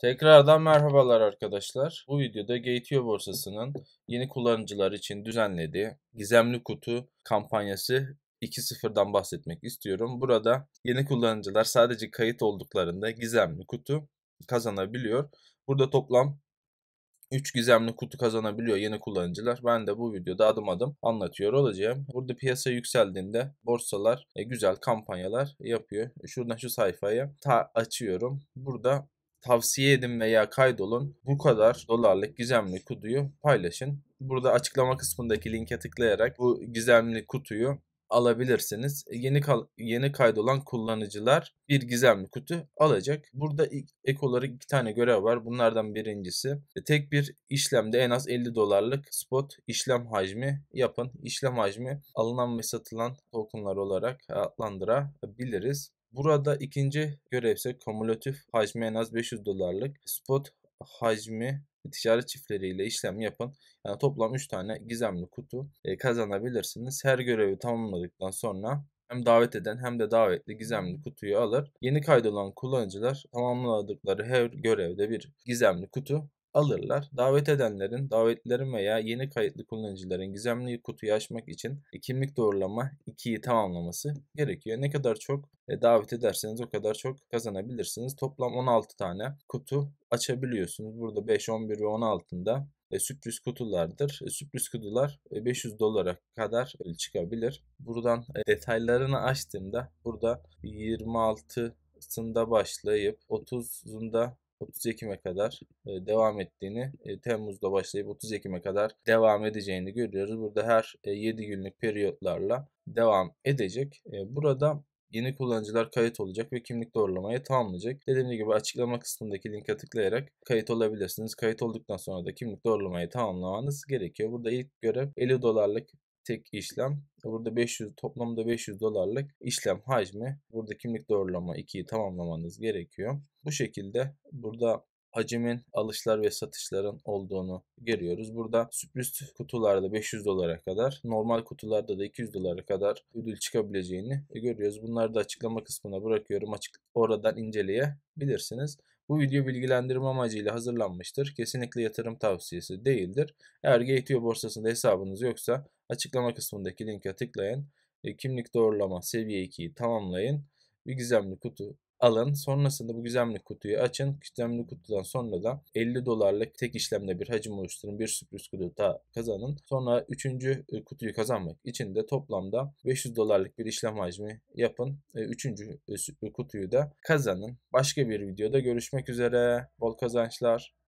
Tekrardan merhabalar arkadaşlar. Bu videoda Gate.io borsasının yeni kullanıcılar için düzenlediği gizemli kutu kampanyası 2.0'dan bahsetmek istiyorum. Burada yeni kullanıcılar sadece kayıt olduklarında gizemli kutu kazanabiliyor. Burada toplam 3 gizemli kutu kazanabiliyor yeni kullanıcılar. Ben de bu videoda adım adım anlatıyor olacağım. Burada piyasa yükseldiğinde borsalar e, güzel kampanyalar yapıyor. Şuradan şu sayfayı ta açıyorum. Burada tavsiye edin veya kaydolun. Bu kadar dolarlık gizemli kutuyu paylaşın. Burada açıklama kısmındaki linke tıklayarak bu gizemli kutuyu alabilirsiniz. E, yeni yeni kaydolan kullanıcılar bir gizemli kutu alacak. Burada ek olarak iki tane görev var. Bunlardan birincisi e, tek bir işlemde en az 50 dolarlık spot işlem hacmi yapın. İşlem hacmi alınan ve satılan tokenlar olarak adlandırabiliriz. Burada ikinci görev ise kumulatif hacmi en az 500 dolarlık spot hacmi ticaret çiftleriyle işlem yapın. Yani toplam 3 tane gizemli kutu e, kazanabilirsiniz. Her görevi tamamladıktan sonra hem davet eden hem de davetli gizemli kutuyu alır. Yeni kaydolan kullanıcılar tamamladıkları her görevde bir gizemli kutu alırlar. Davet edenlerin, davetlilerin veya yeni kayıtlı kullanıcıların gizemli kutuyu açmak için e, kimlik doğrulama 2'yi tamamlaması gerekiyor. Ne kadar çok e, davet ederseniz o kadar çok kazanabilirsiniz. Toplam 16 tane kutu açabiliyorsunuz. Burada 5, 11 ve 16'ında e, sürpriz kutulardır. E, sürpriz kutular e, 500 dolara kadar e, çıkabilir. Buradan e, detaylarını açtığımda burada 26'sında başlayıp 30'unda 30 Ekim'e kadar devam ettiğini, Temmuz'da başlayıp 30 Ekim'e kadar devam edeceğini görüyoruz. Burada her 7 günlük periyotlarla devam edecek. Burada yeni kullanıcılar kayıt olacak ve kimlik doğrulamayı tamamlayacak. Dediğim gibi açıklama kısmındaki linke tıklayarak kayıt olabilirsiniz. Kayıt olduktan sonra da kimlik doğrulamayı tamamlamanız gerekiyor. Burada ilk görev 50 dolarlık tek işlem. Burada 500 toplamda 500 dolarlık işlem hacmi. Burada kimlik doğrulama 2'yi tamamlamanız gerekiyor. Bu şekilde burada hacmin alışlar ve satışların olduğunu görüyoruz. Burada sürpriz kutularda 500 dolara kadar, normal kutularda da 200 dolara kadar ödül çıkabileceğini görüyoruz. Bunları da açıklama kısmına bırakıyorum. Açık oradan inceleyebilirsiniz. Bu video bilgilendirme amacıyla hazırlanmıştır. Kesinlikle yatırım tavsiyesi değildir. Eğer Gateway borsasında hesabınız yoksa açıklama kısmındaki linke tıklayın. E, kimlik doğrulama seviye 2'yi tamamlayın. Bir gizemli kutu alın. Sonrasında bu gizemli kutuyu açın. Gizemli kutudan sonra da 50 dolarlık tek işlemde bir hacim oluşturun. Bir sürpriz kutu daha kazanın. Sonra 3. E, kutuyu kazanmak için de toplamda 500 dolarlık bir işlem hacmi yapın. 3. E, e, kutuyu da kazanın. Başka bir videoda görüşmek üzere. Bol kazançlar.